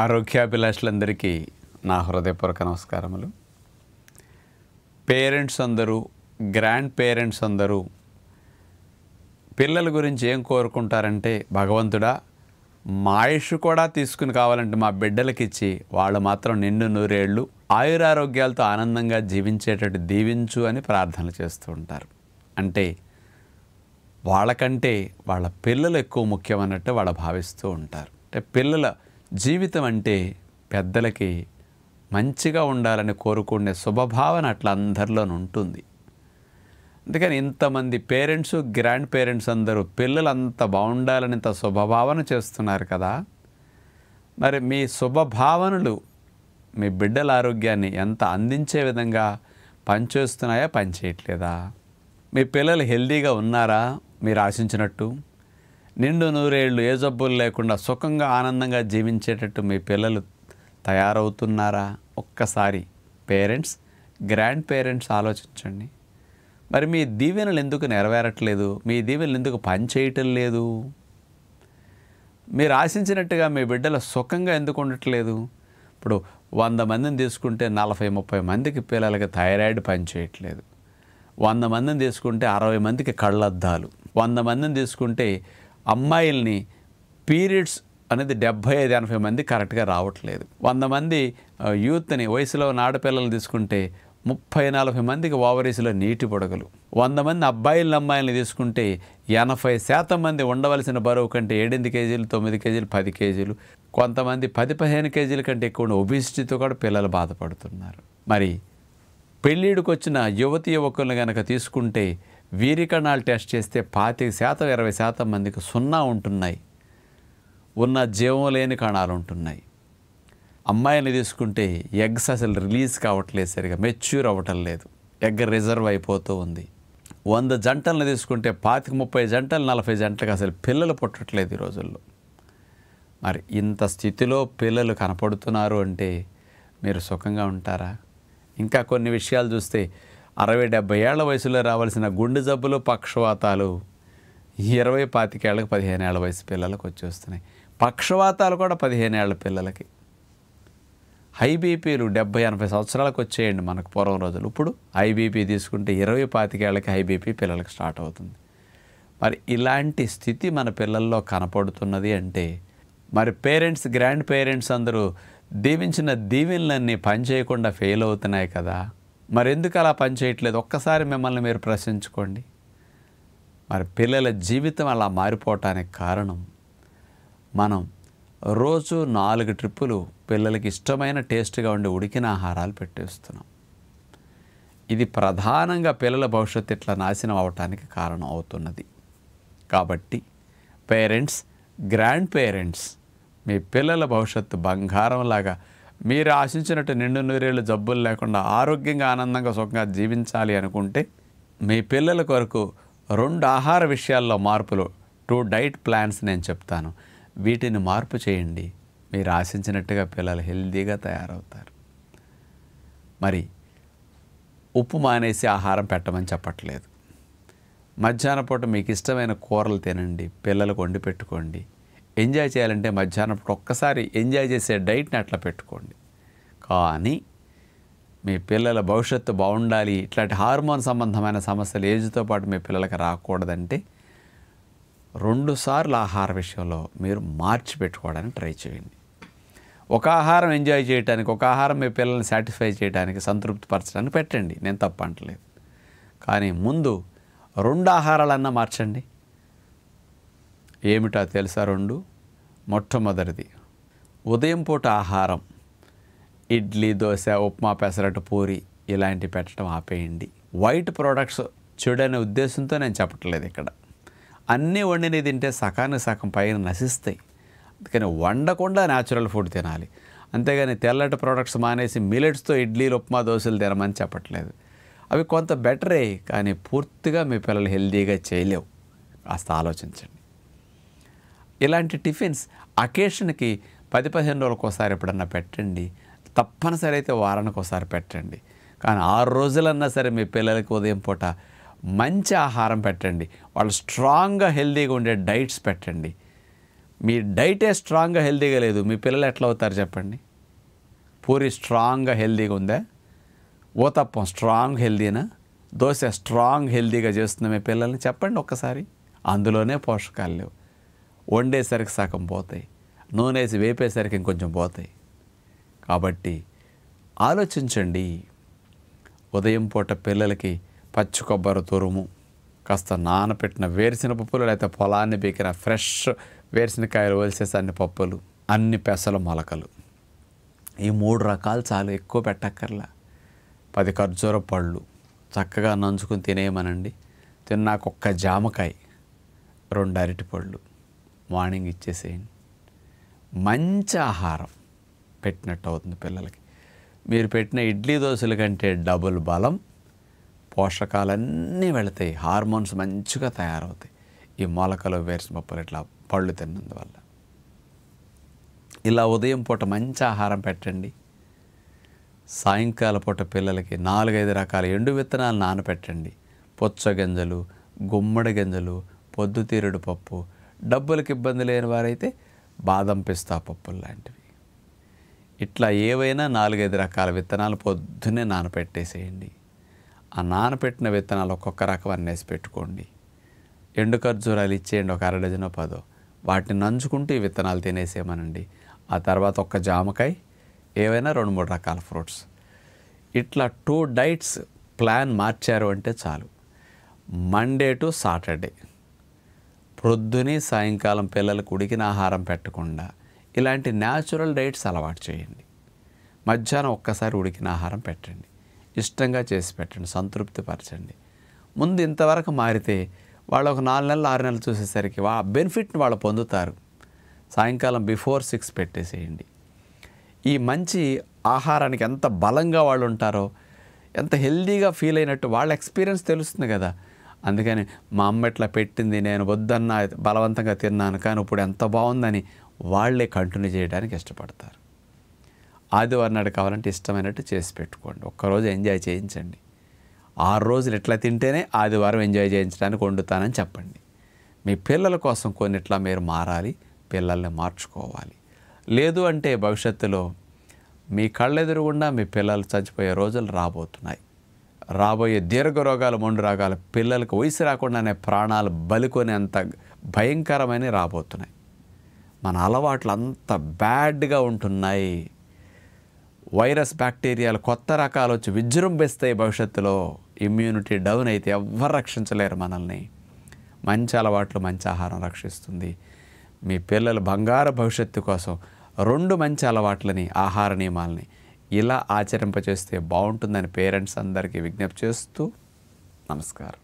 ఆరోగ్యాభిలాషులందరికీ నా హృదయపూర్వక నమస్కారములు పేరెంట్స్ అందరూ గ్రాండ్ పేరెంట్స్ అందరూ పిల్లల గురించి ఏం కోరుకుంటారంటే భగవంతుడా మా కూడా తీసుకుని కావాలంటే మా బిడ్డలకిచ్చి వాళ్ళు మాత్రం నిండు నూరేళ్ళు ఆయురారోగ్యాలతో ఆనందంగా జీవించేటట్టు దీవించు అని ప్రార్థనలు చేస్తూ ఉంటారు అంటే వాళ్ళకంటే వాళ్ళ పిల్లలు ఎక్కువ ముఖ్యమన్నట్టు వాళ్ళు భావిస్తూ ఉంటారు అంటే పిల్లల జీవితం అంటే పెద్దలకి మంచిగా ఉండాలని కోరుకునే శుభభావన అట్లా అందరిలోనూ ఉంటుంది అందుకని ఇంతమంది పేరెంట్స్ గ్రాండ్ పేరెంట్స్ అందరూ పిల్లలు అంత బాగుండాలని శుభభావన చేస్తున్నారు కదా మరి మీ శుభభావనలు మీ బిడ్డల ఆరోగ్యాన్ని ఎంత అందించే విధంగా పనిచేస్తున్నాయా పనిచేయట్లేదా మీ పిల్లలు హెల్దీగా ఉన్నారా మీరు ఆశించినట్టు నిండు నూరేళ్ళు ఏ జబ్బులు లేకుండా సుఖంగా ఆనందంగా జీవించేటట్టు మీ పిల్లలు తయారవుతున్నారా ఒక్కసారి పేరెంట్స్ గ్రాండ్ పేరెంట్స్ ఆలోచించండి మరి మీ దీవెనలు ఎందుకు నెరవేరట్లేదు మీ దీవెనలు ఎందుకు పనిచేయటం లేదు మీరు ఆశించినట్టుగా మీ బిడ్డలు సుఖంగా ఎందుకు ఉండట్లేదు ఇప్పుడు వంద మందిని తీసుకుంటే నలభై ముప్పై మందికి పిల్లలకి థైరాయిడ్ పనిచేయట్లేదు వంద మందిని తీసుకుంటే అరవై మందికి కళ్ళద్దాలు వంద మందిని తీసుకుంటే అమ్మాయిల్ని పీరియడ్స్ అనేది డెబ్భై ఐదు ఎనభై మంది కరెక్ట్గా రావట్లేదు వంద మంది యూత్ని వయసులో నాడపిల్లలు తీసుకుంటే ముప్పై నలభై మందికి ఓవరీస్లో నీటి పొడగలు వంద మంది అబ్బాయిలను అమ్మాయిలను తీసుకుంటే ఎనభై శాతం మంది ఉండవలసిన బరువు కంటే ఏడెనిమిది కేజీలు తొమ్మిది కేజీలు పది కేజీలు కొంతమంది పది పదిహేను కేజీల కంటే ఎక్కువ ఒబిసిటీతో కూడా పిల్లలు బాధపడుతున్నారు మరి పెళ్ళిడికి వచ్చిన యువతి యువకులను కనుక తీసుకుంటే వీరి కణాలు టెస్ట్ చేస్తే పాతిక శాతం ఇరవై శాతం మందికి సున్నా ఉంటున్నాయి ఉన్న జీవం లేని కణాలు ఉంటున్నాయి అమ్మాయిని తీసుకుంటే ఎగ్స్ అసలు రిలీజ్ కావట్లేదు సరిగా మెచ్యూర్ అవ్వటం లేదు ఎగ్ రిజర్వ్ అయిపోతూ ఉంది వంద జంటలను తీసుకుంటే పాతిక ముప్పై జంటలు నలభై జంటలకు అసలు పిల్లలు పుట్టట్లేదు ఈ రోజుల్లో మరి ఇంత స్థితిలో పిల్లలు కనపడుతున్నారు అంటే మీరు సుఖంగా ఉంటారా ఇంకా కొన్ని విషయాలు చూస్తే అరవై డెబ్బై ఏళ్ల వయసులో రావాల్సిన గుండె జబ్బులు పక్షవాతాలు ఇరవై పాతికేళ్ళకి పదిహేను ఏళ్ళ వయసు పిల్లలకు వచ్చేస్తున్నాయి పక్షవాతాలు కూడా పదిహేను ఏళ్ళ పిల్లలకి హై బీపీలు డెబ్బై ఎనభై సంవత్సరాలకు వచ్చేయండి మనకు పూర్వం రోజులు ఇప్పుడు ఐబీపీ తీసుకుంటే ఇరవై పాతికేళ్ళకి హైబీపీ పిల్లలకు స్టార్ట్ అవుతుంది మరి ఇలాంటి స్థితి మన పిల్లల్లో కనపడుతున్నది అంటే మరి పేరెంట్స్ గ్రాండ్ పేరెంట్స్ అందరూ దీవించిన దీవెనలన్నీ పనిచేయకుండా ఫెయిల్ అవుతున్నాయి కదా మరెందుకు అలా పనిచేయట్లేదు ఒక్కసారి మిమ్మల్ని మీరు ప్రశ్నించుకోండి మరి పిల్లల జీవితం అలా మారిపోవటానికి కారణం మనం రోజు నాలుగు ట్రిప్పులు పిల్లలకి ఇష్టమైన టేస్ట్గా ఉండే ఉడికిన ఆహారాలు పెట్టేస్తున్నాం ఇది ప్రధానంగా పిల్లల భవిష్యత్తు ఇట్లా నాశనం అవటానికి కారణం అవుతున్నది కాబట్టి పేరెంట్స్ గ్రాండ్ పేరెంట్స్ మీ పిల్లల భవిష్యత్తు బంగారంలాగా మీరు ఆశించినట్టు నిండు నూరేళ్ళు జబ్బులు లేకుండా ఆరోగ్యంగా ఆనందంగా సుఖంగా జీవించాలి అనుకుంటే మీ పిల్లల కొరకు రెండు ఆహార విషయాల్లో మార్పులు టూ డైట్ ప్లాన్స్ నేను చెప్తాను వీటిని మార్పు చేయండి మీరు ఆశించినట్టుగా పిల్లలు హెల్దీగా తయారవుతారు మరి ఉప్పు మానేసి ఆహారం పెట్టమని చెప్పట్లేదు మధ్యాహ్న పూట మీకు ఇష్టమైన కూరలు తినండి పిల్లలకు వండి పెట్టుకోండి ఎంజాయ్ చేయాలంటే మధ్యాహ్నం ఒక్కసారి ఎంజాయ్ చేసే డైట్ని అట్లా పెట్టుకోండి కానీ మీ పిల్లల భవిష్యత్తు బాగుండాలి ఇట్లాంటి హార్మోన్ సంబంధమైన సమస్యలు ఏజ్తో పాటు మీ పిల్లలకి రాకూడదంటే రెండు సార్లు ఆహార విషయంలో మీరు మార్చి పెట్టుకోవడానికి ట్రై చేయండి ఒక ఆహారం ఎంజాయ్ చేయడానికి ఒక ఆహారం మీ పిల్లల్ని సాటిస్ఫై చేయడానికి పరచడానికి పెట్టండి నేను తప్ప అంటలేదు కానీ ముందు రెండు ఆహారాలన్నా మార్చండి ఏమిటో తెలుసా రెండు మొట్టమొదటిది ఉదయం పూట ఆహారం ఇడ్లీ దోశ ఉప్మా పెసరట్టు పూరి ఇలాంటివి పెట్టడం ఆపేయండి వైట్ ప్రోడక్ట్స్ చూడనే ఉద్దేశంతో నేను చెప్పట్లేదు ఇక్కడ అన్నీ వండినవి తింటే సకాన్ని సగం పైన నశిస్తాయి అందుకని వండకుండా న్యాచురల్ ఫుడ్ తినాలి అంతేగాని తెల్లటి ప్రోడక్ట్స్ మానేసి మిలెట్స్తో ఇడ్లీలు ఉప్మా దోశలు తినమని చెప్పట్లేదు అవి కొంత బెటరే కానీ పూర్తిగా మీ పిల్లలు హెల్దీగా చేయలేవు కాస్త ఆలోచించండి ఇలాంటి టిఫిన్స్ అకేషన్కి పది పదిహేను రోజులకు ఒకసారి ఎప్పుడన్నా పెట్టండి తప్పనిసరి అయితే వారానికి ఒకసారి పెట్టండి కానీ ఆరు రోజులన్నా సరే మీ పిల్లలకి ఉదయం పూట మంచి ఆహారం పెట్టండి వాళ్ళు స్ట్రాంగ్గా హెల్తీగా ఉండే డైట్స్ పెట్టండి మీ డైటే స్ట్రాంగ్గా హెల్తీగా లేదు మీ పిల్లలు ఎట్లా అవుతారు చెప్పండి పూరి స్ట్రాంగ్గా హెల్తీగా ఉందా ఓతప్పం స్ట్రాంగ్ హెల్తీనా దోశ స్ట్రాంగ్ హెల్తీగా చేస్తుంది మీ పిల్లల్ని చెప్పండి ఒక్కసారి అందులోనే పోషకాలు లేవు వండేసరికి సగం పోతాయి నూనె వేసి వేపేసరికి ఇంకొంచెం పోతాయి కాబట్టి ఆలోచించండి ఉదయం పూట పిల్లలకి పచ్చి కొబ్బరి తురుము కాస్త నానపెట్టిన వేరుసిన పప్పులు లేకపోతే పొలాన్ని బీకిన ఫ్రెష్ వేరుసినకాయలు వలిసేసి అన్ని పప్పులు అన్ని పెసల మొలకలు ఈ మూడు రకాలు చాలు ఎక్కువ పెట్టక్కర్లా పది ఖర్జూర పళ్ళు చక్కగా నంచుకుని తినేయమనండి తిన్నాక ఒక్క జామకాయ రెండు అరటి పళ్ళు మార్నింగ్ ఇచ్చేసేయండి మంచి ఆహారం పెట్టినట్టు అవుతుంది పిల్లలకి మీరు పెట్టిన ఇడ్లీ దోశల కంటే డబుల్ బలం పోషకాలన్నీ వెళతాయి హార్మోన్స్ మంచిగా తయారవుతాయి ఈ మొలకలు వేరుసినప్పుడు ఇట్లా పళ్ళు తిన్నందువల్ల ఇలా ఉదయం పూట మంచి ఆహారం పెట్టండి సాయంకాల పూట పిల్లలకి నాలుగైదు రకాల ఎండు విత్తనాలు నానపెట్టండి పుచ్చ గింజలు గుమ్మడి గింజలు పొద్దుతీరుడు పప్పు డబ్బులకు ఇబ్బంది లేని వారైతే బాదం పిస్తా పప్పులు లాంటివి ఇట్లా ఏవైనా నాలుగైదు రకాల విత్తనాలు పొద్దున్నే నానపెట్టేసేయండి ఆ నానపెట్టిన విత్తనాలు ఒక్కొక్క రకం అన్నేసి పెట్టుకోండి ఎండు ఖర్జూరాలు ఇచ్చేయండి ఒక అర డజనో పదో వాటిని నంచుకుంటూ ఈ విత్తనాలు తినేసేయమనండి ఆ తర్వాత ఒక్క జామకాయ ఏవైనా రెండు మూడు రకాల ఫ్రూట్స్ ఇట్లా టూ డైట్స్ ప్లాన్ మార్చారు అంటే చాలు మండే టు సాటర్డే ప్రొద్దునే సాయంకాలం పిల్లలకు ఉడికిన ఆహారం పెట్టకుండా ఇలాంటి న్యాచురల్ డైట్స్ అలవాటు చేయండి మధ్యాహ్నం ఒక్కసారి ఉడికిన ఆహారం పెట్టండి ఇష్టంగా చేసి పెట్టండి సంతృప్తిపరచండి ముందు ఇంతవరకు మారితే వాళ్ళు ఒక నాలుగు నెలలు ఆరు నెలలు చూసేసరికి ఆ బెనిఫిట్ని వాళ్ళు పొందుతారు సాయంకాలం బిఫోర్ సిక్స్ పెట్టేసేయండి ఈ మంచి ఆహారానికి ఎంత బలంగా వాళ్ళు ఉంటారో ఎంత హెల్దీగా ఫీల్ అయినట్టు వాళ్ళ ఎక్స్పీరియన్స్ తెలుస్తుంది కదా అందుకని మా అమ్మ ఇట్లా పెట్టింది నేను వద్దన్న బలవంతంగా తిన్నాను కానీ ఇప్పుడు ఎంత బాగుందని వాళ్ళే కంటిన్యూ చేయడానికి ఇష్టపడతారు ఆదివారం నాడు కావాలంటే ఇష్టమైనట్టు చేసి పెట్టుకోండి ఒక్కరోజు ఎంజాయ్ చేయించండి ఆరు రోజులు ఎట్లా తింటేనే ఆదివారం ఎంజాయ్ చేయించడానికి వండుతానని చెప్పండి మీ పిల్లల కోసం కొన్నిట్లా మీరు మారాలి పిల్లల్ని మార్చుకోవాలి లేదు అంటే భవిష్యత్తులో మీ కళ్ళెదురుగుండా మీ పిల్లలు చచ్చిపోయే రోజులు రాబోతున్నాయి రాబోయే దీర్ఘ రోగాలు మొండు రోగాలు పిల్లలకు వయసు రాకుండానే ప్రాణాలు బలికొనేంత భయంకరమైన రాబోతున్నాయి మన అలవాట్లు అంత బ్యాడ్గా ఉంటున్నాయి వైరస్ బ్యాక్టీరియాలు కొత్త రకాలు వచ్చి విజృంభిస్తాయి భవిష్యత్తులో ఇమ్యూనిటీ డౌన్ అయితే ఎవ్వరు రక్షించలేరు మనల్ని మంచి అలవాట్లు మంచి ఆహారం రక్షిస్తుంది మీ పిల్లల బంగారు భవిష్యత్తు కోసం రెండు మంచి అలవాట్లని ఆహార నియమాలని ఇలా ఆచరింపచేస్తే బాగుంటుందని పేరెంట్స్ అందరికీ విజ్ఞప్తి చేస్తూ నమస్కారం